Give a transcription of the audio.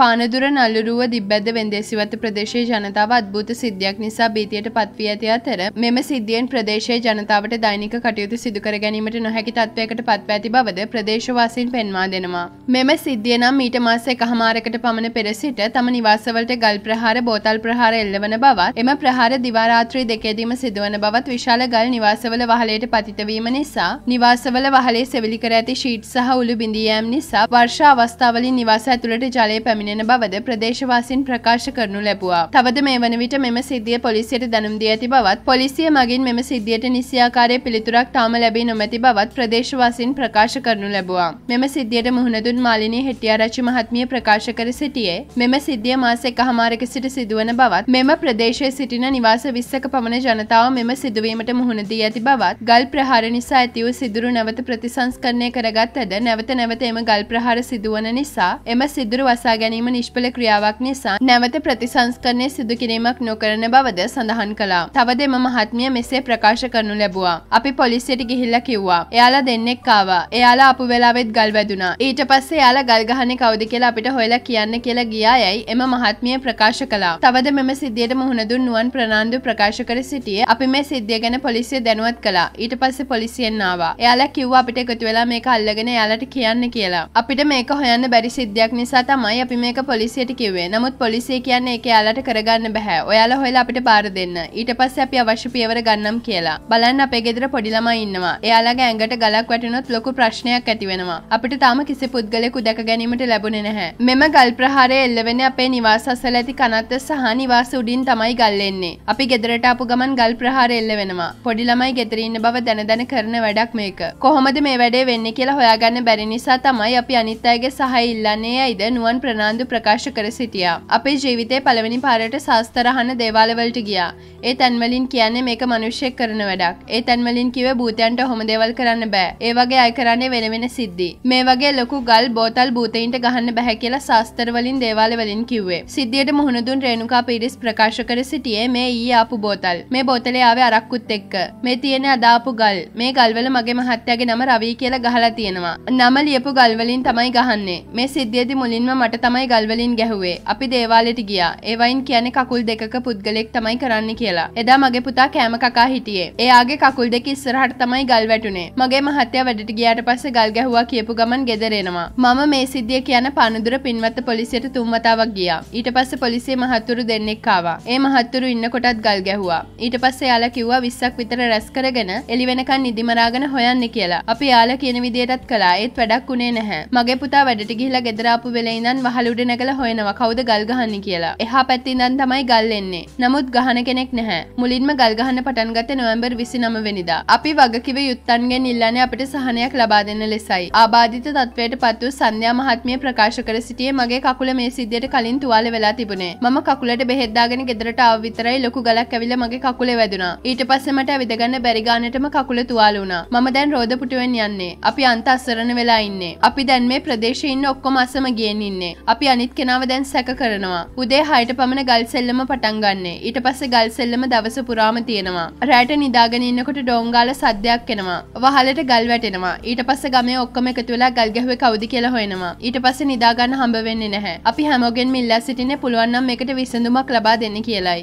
පානදුර නල්ලුරුව දිබ්බැද්ද වෙන්දේසිවත ප්‍රදේශයේ ජනතාව අද්භූත සිද්ධියක් නිසා බීතියට පත්වී ඇති අතර මෙම සිද්ධියෙන් ප්‍රදේශයේ ජනතාවට දෛනික කටයුතු සිදු කර ගැනීමට නොහැකි තත්වයකට පත්ව ඇති බවද ප්‍රදේශවාසීන් පෙන්වා දෙනවා. මෙම සිද්ධිය නම් මීට මාස එකහමාරකට පමණ පෙර සිට තම නිවාසවලට ගල් ප්‍රහාර බෝතල් ප්‍රහාර එල්ලවන බවත් එම ප්‍රහාර දිවාරාත්‍රී දෙකේදීම සිදුවන බවත් විශාල ගල් නිවාසවල වහලයට පතිත වීම නිසා නිවාසවල වහලේ සෙවිලි කර ඇති ෂීට් සහ උළු බිඳී යෑම නිසා වර්ෂ අවස්ථාවලින් නිවාස ඇතුළට ජලය පැමිණ පැමිණෙන බවද ප්‍රදේශවාසින් ප්‍රකාශ කරනු ලැබුවා. තවද මේ වන විට මෙම සිද්ධිය පොලිසියට දැනුම් දී ඇති බවත් පොලිසිය මගින් මෙම සිද්ධියට නිසියාකාරයේ පිළිතුරක් තාම ලැබී නොමැති බවත් ප්‍රදේශවාසින් ප්‍රකාශ කරනු ලැබුවා. මෙම සිද්ධියට මුහුණ දුන් මාලිනී හෙටියාරච්චි මහත්මිය ප්‍රකාශ කර සිටියේ මෙම සිද්ධිය මාස එකහමාරක සිට සිදුවන බවත් මෙම ප්‍රදේශයේ සිටින නිවාස 20ක පමණ ජනතාව මෙම සිදුවීමට මුහුණ දී ඇති බවත් ගල් ප්‍රහාර නිසා ඇතිව සිදුරු නැවත ප්‍රතිසංස්කරණය කරගත් ඇද නැවත නැවත එම ගල් ප්‍රහාර සිදුවන නිසා එම සිදුරු වසා ගැනීම ගැනීම නිෂ්පල ක්‍රියාවක් නිසා නැවත ප්‍රතිසංස්කරණය සිදු කිරීමක් නොකරන බවද සඳහන් කළා. තව දෙම මහත්මිය මෙසේ ප්‍රකාශ කරනු ලැබුවා. අපි පොලිසියට ගිහිල්ලා කිව්වා. එයාලා දෙන්නෙක් ආවා. එයාලා අපු වෙලාවෙත් ගල් වැදුනා. ඊට පස්සේ එයාලා ගල් ගහන්නේ කවුද කියලා අපිට හොයලා කියන්න කියලා ගියා යයි එම මහත්මිය ප්‍රකාශ කළා. තවද මෙම සිද්ධියට මුහුණ දුන් නුවන් ප්‍රනාන්දු ප්‍රකාශ කර සිටියේ අපි මේ සිද්ධිය ගැන පොලිසිය දැනුවත් කළා. ඊට පස්සේ පොලිසියෙන් ආවා. එයාලා කිව්වා අපිට එකතු වෙලා මේක අල්ලගෙන එයාලට කියන්න කියලා. අපිට මේක හොයන්න බැරි සිද්ධියක් නිසා තමයි අපි මේක පොලිසියට කිව්වේ. නමුත් පොලිසිය කියන්නේ ඒක යාලට කරගන්න බෑ. ඔයාලා හොයලා අපිට පාර දෙන්න. ඊට පස්සේ අපි අවශ්‍ය පියවර ගන්නම් කියලා. බලන්න අපේ ගෙදර පොඩි ළමයි ඉන්නවා. එයාලගේ ඇඟට ගලක් වැටුනොත් ලොකු ප්‍රශ්නයක් ඇති වෙනවා. අපිට තාම කිසි පුද්ගලයෙකු දැක ගැනීමට ලැබුණේ නැහැ. මෙම ගල් ප්‍රහාරය එල්ල වෙන්නේ අපේ නිවාස අසල ඇති කනත්ත සහ නිවාස උඩින් තමයි ගල් එන්නේ. අපි ගෙදරට ආපු ගමන් ගල් ප්‍රහාරය එල්ල වෙනවා. පොඩි ළමයි ගෙදර ඉන්න බව දැන දැන කරන වැඩක් මේක. කොහොමද මේ වැඩේ වෙන්නේ කියලා හොයාගන්න බැරි නිසා තමයි අපි අනිත් අයගේ සහාය ඉල්ලන්නේ ඇයිද නුවන් ප්‍රනාන්දු චන්දු ප්‍රකාශ කර සිටියා. අපේ ජීවිතේ පළවෙනි පාරට සාස්තරහන දේවාලවලට ගියා. ඒ තැන්වලින් කියන්නේ මේක මනුෂ්‍යයෙක් කරන වැඩක්. ඒ තැන්වලින් කිව්වේ භූතයන්ට ඔහොම දේවල් කරන්න බෑ. ඒ වගේ අය කරන්නේ වෙන වෙන සිද්ධි. මේ වගේ ලොකු ගල් බෝතල් භූතයින්ට ගහන්න බෑ කියලා ශාස්ත්‍ර වලින් දේවාල වලින් කිව්වේ. සිද්ධියට මුහුණ දුන් රේණුකා පීරිස් ප්‍රකාශ කර සිටියේ මේ ඊයේ ආපු බෝතල්. මේ බෝතලේ ආවේ අරක්කුත් එක්ක. මේ තියෙන අද ආපු ගල්. මේ ගල්වල මගේ මහත්තයාගේ නම රවි කියලා ගහලා තියෙනවා. නම ලියපු ගල්වලින් තමයි ගහන්නේ. මේ සිද්ධියේදී මුලින්ම මට තමයි තමයි ගල්වලින් ගැහුවේ. අපි දේවාලෙට ගියා. ඒවයින් කියන්නේ කකුල් දෙකක පුද්ගලෙක් තමයි කරන්න කියලා. එදා මගේ පුතා කෑම කකා හිටියේ. එයාගේ කකුල් දෙක ඉස්සරහට තමයි ගල් වැටුනේ. මගේ මහත්තයා වැඩට ගියාට පස්සේ ගල් ගැහුවා කියපු ගමන් ගෙදර එනවා. මම මේ සිද්ධිය කියන පනදුර පින්වත්ත පොලිසියට තුන් වතාවක් ගියා. ඊට පස්සේ පොලිසිය මහත්තුරු දෙන්නෙක් ආවා. ඒ මහත්තුරු ඉන්නකොටත් ගල් ගැහුවා. ඊට පස්සේ යාලා කිව්වා 20ක් විතර රැස් කරගෙන එළි වෙනකන් නිදිමරාගෙන හොයන්න කියලා. අපි යාලා කියන විදියටත් කළා. ඒත් වැඩක් උනේ නැහැ. මගේ පුතා වැඩට ගිහිලා ගෙදර ආපු වෙලේ ඉඳන් වහලු උඩ නැකල හොයනවා කවුද ගල්ගහන්න කියලා එහා පැත්තිදන් තමයි ගල්ලෙන්නේ නමුත් ගහන කෙනෙක් නැහැ මුලින්ම ගල්ගහන්න පටන්ගත නොවම්බර් විසි නමවෙනිදා අපි වගකිව යුත්තන්ගෙන් ඉල්ලන අපට සහනයක් ලබා දෙන්න ලෙසයි ආබාධිත තත්වයට පත්තු සන්ධ්‍යා මහත්මිය ප්‍රකාශ කර සිටියේ මගේ කකුල මේ සිද්ධයට කලින් තුවාල වෙලා තිබුණේ මම කකුලට බෙහෙද්දාගෙන ගෙදරට ආව විතරයි ලොකු ගලක් ඇවිල මගේ කකුලේ වැදුනා ඊට පස්සේ මට ඇවිදගන්න බැරිගානටම කකුල තුවාල වුණා මම දැන් රෝද පුටුවෙන් යන්නේ අපි අන්ත අසරණ වෙලා ඉන්නේ අපි දැන් මේ ප්‍රදේශයෙන් ඔක්කොම අසම ගියෙන් ඉන්නේ අපි අනිත් කෙනාව දැන් සැක කරනවා. උදේ හයට පමණ ගල් සෙල්ලම පටන් ගන්නෙ. ඊට පස්සේ ගල් සෙල්ලම දවස පුරාම තියෙනවා. රැට නිදාගෙන ඉන්නකොට ඩෝංගාල සද්දයක් එනවා. වහලට ගල් වැටෙනවා. ඊට පස්සේ ගමේ ඔක්කොම එකතු වෙලා ගල් ගැහුවේ කවුද කියලා හොයනවා. ඊට පස්සේ නිදාගන්න හම්බ වෙන්නේ නැහැ. අපි හැමෝගෙන්ම ඉල්ලා සිටින්නේ පුළුවන් නම් මේකට විසඳුමක් ලබා දෙන්න කියලයි.